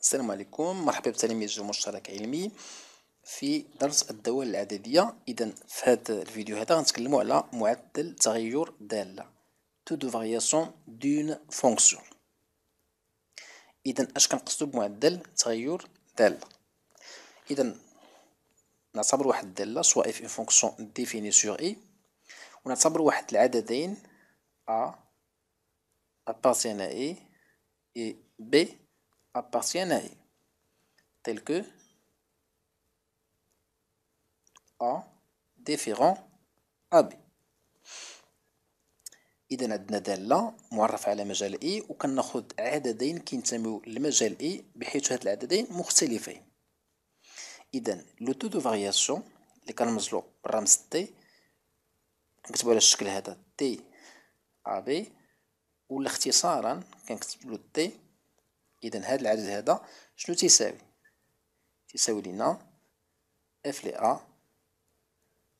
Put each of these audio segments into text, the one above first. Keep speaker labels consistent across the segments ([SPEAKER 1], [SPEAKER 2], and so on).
[SPEAKER 1] السلام عليكم مرحبا بتلاميذ مشترك علمي في درس الدوال العددية إذا في هذا الفيديو هذا غنتكلموا على معدل تغير دالة تو دو فارياسيون دون فونكسيون إذا أش كنقصدو بمعدل تغير دالة إذا نعتبر واحد الدالة سواء في فونكسيون ديفيني سور إي ونعتبر واحد العددين أ appartient إي إي et appartiennent à eux, tels que A différent à B. اذا عندنا داله معرفه على مجال اي وكناخد عددين كينتميو لمجال اي بحيث هاد العددين مختلفين اذا لو تو دو فارياسيون اللي كنرمزلو بالرمز تي كنكتبو على الشكل هذا تي ا بي ولا اختصارا كنكتبو تي اذا هذا العدد هذا شنو تيساوي تيساوي لينا اف لي ا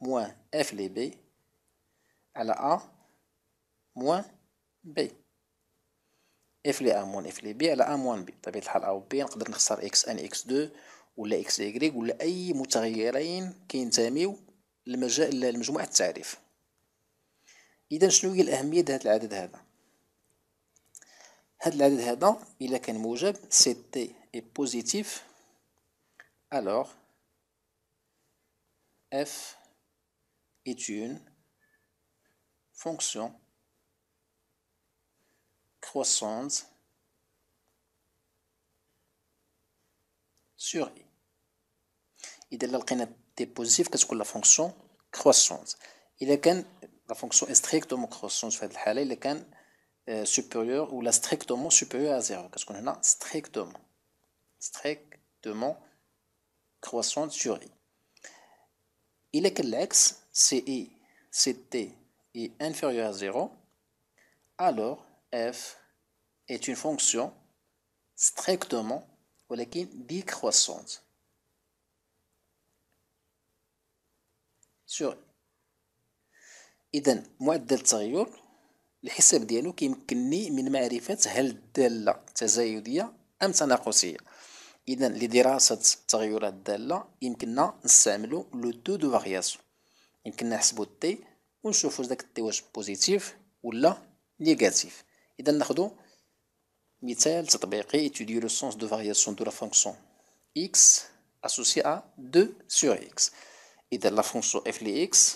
[SPEAKER 1] موان اف لي بي على ا موان بي اف لي ا موان اف لي بي على ا موان بي بطبيعه الحال ا و بي نقدر نختار اكس ان اكس دو ولا اكس يغريك ولا اي متغيرين كينتميو لمجموعه التعريف اذا شنو هي الاهميه دهاد العدد هذا C'est العدد هذا positif alors f est une fonction croissante sur i اذا لقينا تي بوزيتيف كتكون لا فونكسيون كروسونت اذا كان لا فونكسيون strictement croissante في هذه euh, supérieur ou la strictement supérieure à 0 parce qu'on a strictement strictement croissante sur i il est que l'axe c'est i c'est t est inférieur à 0 alors f est une fonction strictement l'équipe décroissante sur i. moins delta الحساب ديالو كيمكنني من معرفة هل الدالة تزايدية أم تناقصية إذا لدراسة تغيرات الدالة يمكننا نستعملو لو دو دو فارياسيون يمكننا نحسبو التي ونشوفو داك التي واش بوزيتيف ولا نيجاتيف إذا ناخدو مثال تطبيقي étudier لو سونس دو variation دو لا فونكسيون إكس أسوسي أ دو سور إكس إذا لا فونكسيون f لإكس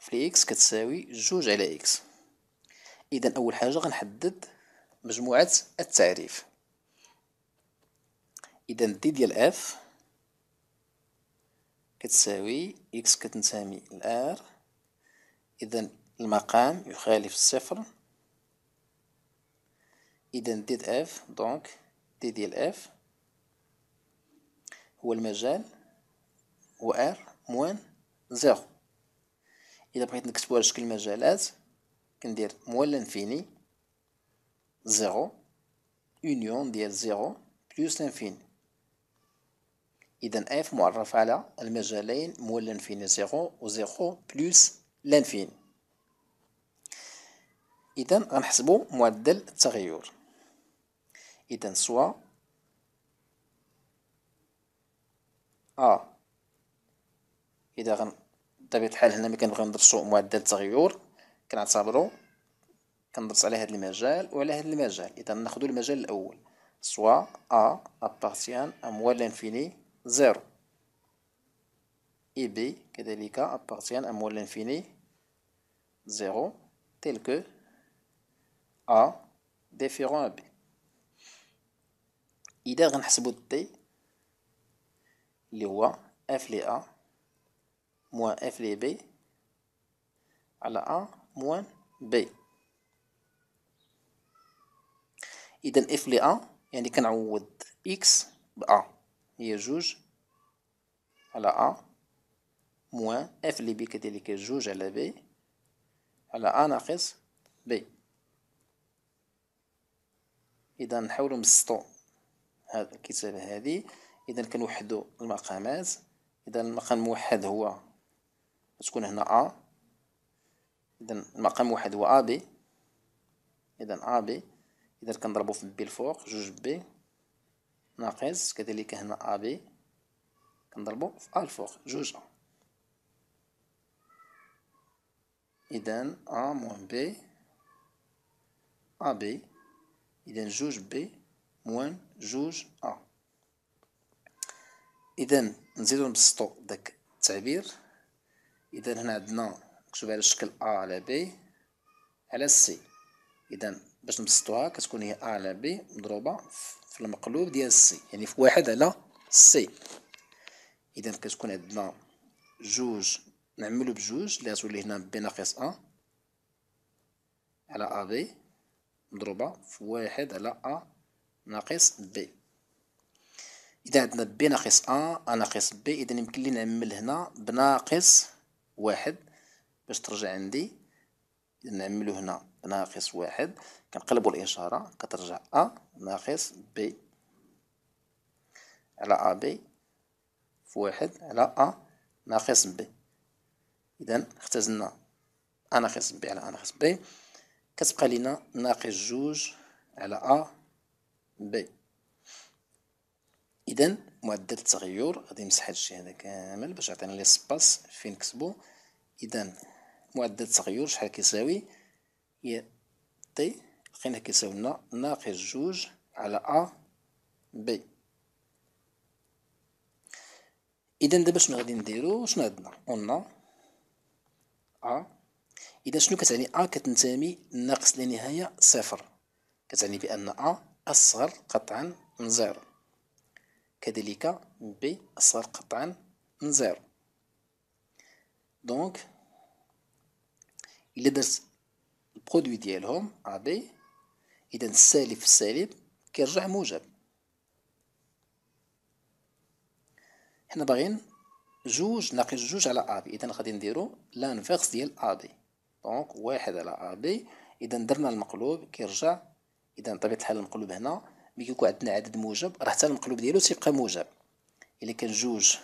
[SPEAKER 1] في اكس كتساوي جوج على اكس إذا أول حاجة غنحدد مجموعة التعريف إذا دي ديال اف كتساوي إكس كتنتمي لآر إذا المقام يخالف الصفر إذا دي ديال اف دونك دي ديال اف هو المجال و ار موان زيرو إذا بغيت نكتبو على شكل مجالات كندير مول انفيني زيرو يونيون ديال زيرو بلوس لانفيني إذا اف معرف على المجالين مول انفيني زيرو و زيرو بلوس لانفيني إذا غنحسبو معدل التغير إذا سوا أ إذا غن بطبيعة الحال هنا ملي كنبغي ندرسو معدل التغير كنعتبرو كندرس على هاد المجال وعلى هاد المجال إذا ناخدو المجال الأول سوا أ أبارتيان أموال لانفيني زيرو إي بي كذلك أبارتيان أموال لانفيني زيرو تيل كو أ ديفيرون بي إذا غنحسبو دي اللي هو اف لي ا موان اف لي بي على ا موان بي اذا اف لي ا يعني كنعوض اكس ب ا هي جوج على ا موان اف لي بي كذلك جوج على بي على ا ناقص بي اذا نحاولوا نبسطوا هذا الكتابه هذه اذا كنوحدوا المقامات اذا المقام الموحد هو تكون هنا ا إذا المقام واحد هو أ إذن إذا أ إذا كنضربو في بي الفوق جوج بي ناقص كذلك هنا أ كنضربو في أ الفوق جوج أ إذا أ موان بي أ بي إذا جوج بي موان جوج أ إذا نزيدو نبسطو داك التعبير إذا هنا عندنا مكتوب على شكل أ على بي على سي إذا باش نبسطوها كتكون هي أ على بي مضروبة في المقلوب ديال سي يعني في واحد على سي إذا كتكون عندنا جوج نعملو بجوج اللي غتولي هنا بي ناقص أ على أ بي مضروبة في واحد على أ ناقص بي إذا عندنا ب ناقص أ أ ناقص ب، إذا يمكن لي نعمل هنا بناقص واحد باش ترجع عندي نعملو هنا ناقص واحد كنقلبو الإشارة كترجع أ ناقص بي على أ بي في واحد على أ ناقص بي إذا اختزلنا أ ناقص بي على أ ناقص بي كتبقى لينا ناقص جوج على أ بي إذا معدل التغير غادي نمسح هادشي هذا كامل باش يعطينا لي سباس فين نكتبو إذا معدل التغير شحال كيساوي هي تي لقينا كيساوي لنا ناقص جوج على أ بي إذا دابا شنو غادي نديرو شنو عندنا قلنا أ إذا شنو كتعني أ كتنتمي لناقص لنهاية صفر كتعني بأن أ أصغر قطعا من زيرو كذلك بي أصغر قطعا من زيرو دونك إلا درت البرودوي ديالهم عادي إذا السالب في السالب كيرجع موجب حنا باغيين جوج ناقص جوج على أ بي إذا غادي نديرو لانفيرس ديال أ بي دونك واحد على أ بي إذا درنا المقلوب كيرجع إذا بطبيعة الحال المقلوب هنا ملي كيكون عندنا عدد موجب راه حتى المقلوب ديالو تيبقى موجب إلا كان جوج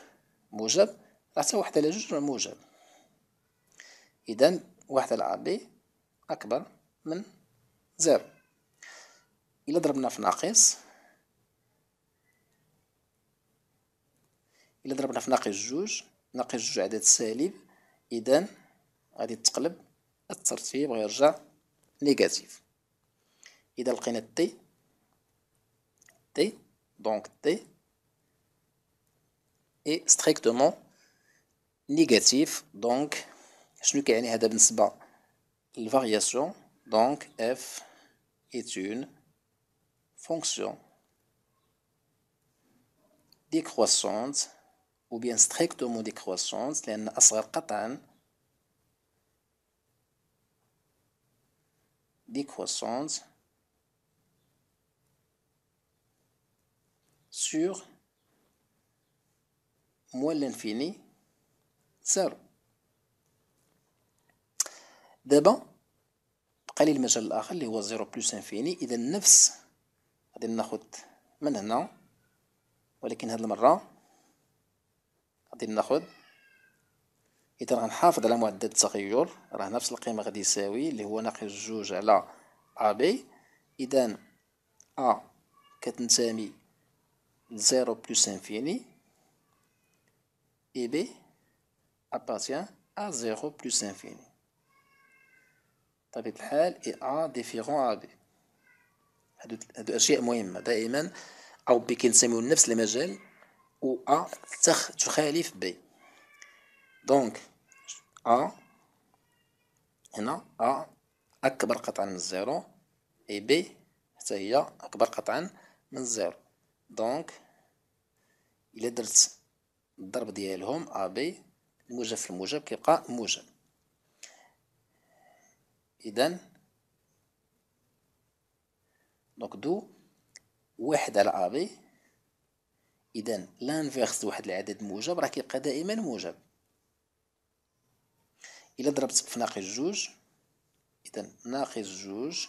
[SPEAKER 1] موجب راه حتى واحد على جوج راه موجب إذا واحد على بي أكبر من زيرو إلا ضربنا في ناقص إلا ضربنا في ناقص جوج ناقص جوج عدد سالب إذا غادي تقلب الترتيب غيرجع نيجاتيف إذا لقينا تي تي دونك تي إي ستريكتومون نيجاتيف دونك شنو كيعني هذا بالنسبة variation Donc, f est une fonction décroissante ou bien strictement décroissante لأن أصغر قطعا décroissante sur moins l'infini 0 دابا بقى لي المجال الاخر اللي هو زيرو بلس انفيني اذا نفس غادي ناخد من هنا ولكن هاد المره غادي ناخد اذا غنحافظ على معدل التغير راه نفس القيمه غادي يساوي اللي هو ناقص جوج على ا بي اذا ا كتنتمي لزيرو بلس انفيني اي بي appartient ا 0 بلس انفيني بطبيعة طيب، الحال اي ا ديفيرون ا بي هادو هادو اشياء مهمة دائما او بي كينسميو نفس المجال و ا تخ تخالف بي دونك ا هنا ا اكبر قطعا من الزيرو اي بي حتى هي اكبر قطعا من الزيرو دونك الا درت الضرب ديالهم ا بي الموجب في الموجب كيبقى موجب إذا دونك دو واحد على أ بي إذا لانفيرس واحد العدد موجب راه كيبقى دائما موجب إلا ضربت في ناقص جوج إذا ناقص جوج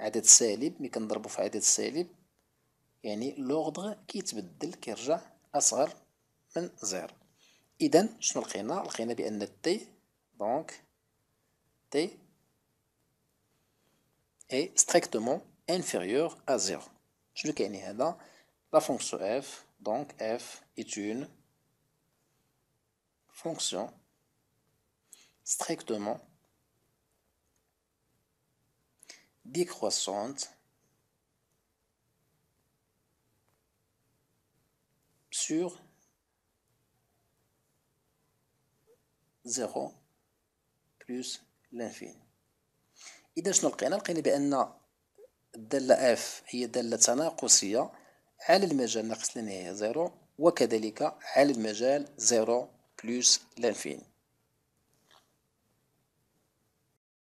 [SPEAKER 1] عدد سالب ملي كنضربو في عدد سالب يعني لوغدغ كيتبدل كيرجع أصغر من زيرو إذا شنو لقينا لقينا بأن تي دونك t est strictement inférieur à 0. Je le hein, la fonction f, donc f est une fonction strictement décroissante sur 0 plus نافين إذا شنو لقينا لقينا بأن الدالة اف هي دالة تناقصية على المجال ناقص لنهايه زيرو وكذلك على المجال زيرو بلس لانفين